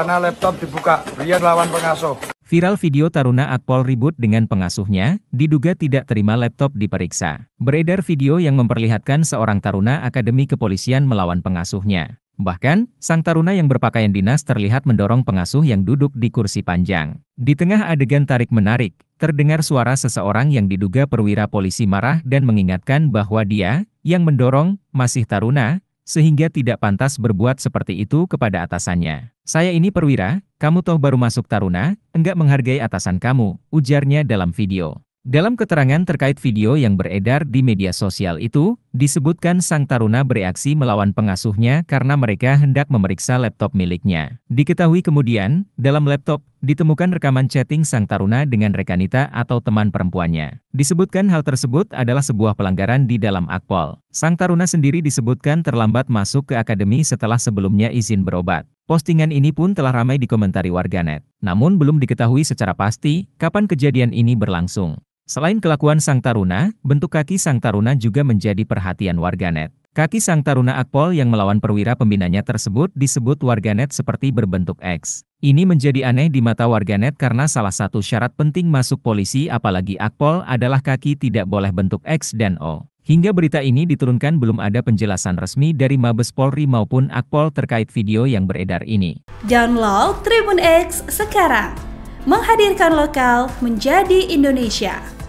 Karena laptop dibuka, Rian lawan pengasuh. Viral video Taruna Akpol ribut dengan pengasuhnya, diduga tidak terima laptop diperiksa. Beredar video yang memperlihatkan seorang Taruna Akademi Kepolisian melawan pengasuhnya. Bahkan, sang taruna yang berpakaian dinas terlihat mendorong pengasuh yang duduk di kursi panjang. Di tengah adegan tarik-menarik, terdengar suara seseorang yang diduga perwira polisi marah dan mengingatkan bahwa dia, yang mendorong, masih taruna, sehingga tidak pantas berbuat seperti itu kepada atasannya. Saya ini perwira, kamu toh baru masuk taruna, enggak menghargai atasan kamu, ujarnya dalam video. Dalam keterangan terkait video yang beredar di media sosial itu, disebutkan sang taruna bereaksi melawan pengasuhnya karena mereka hendak memeriksa laptop miliknya. Diketahui kemudian, dalam laptop, ditemukan rekaman chatting sang taruna dengan rekanita atau teman perempuannya. Disebutkan hal tersebut adalah sebuah pelanggaran di dalam akpol. Sang taruna sendiri disebutkan terlambat masuk ke akademi setelah sebelumnya izin berobat. Postingan ini pun telah ramai dikomentari warganet. Namun belum diketahui secara pasti kapan kejadian ini berlangsung. Selain kelakuan sang taruna, bentuk kaki sang taruna juga menjadi perhatian warganet. Kaki sang taruna Akpol yang melawan perwira pembinanya tersebut disebut warganet seperti berbentuk X. Ini menjadi aneh di mata warganet karena salah satu syarat penting masuk polisi apalagi Akpol adalah kaki tidak boleh bentuk X dan O. Hingga berita ini diturunkan belum ada penjelasan resmi dari Mabes Polri maupun Akpol terkait video yang beredar ini. Download Tribun X sekarang, menghadirkan lokal menjadi Indonesia.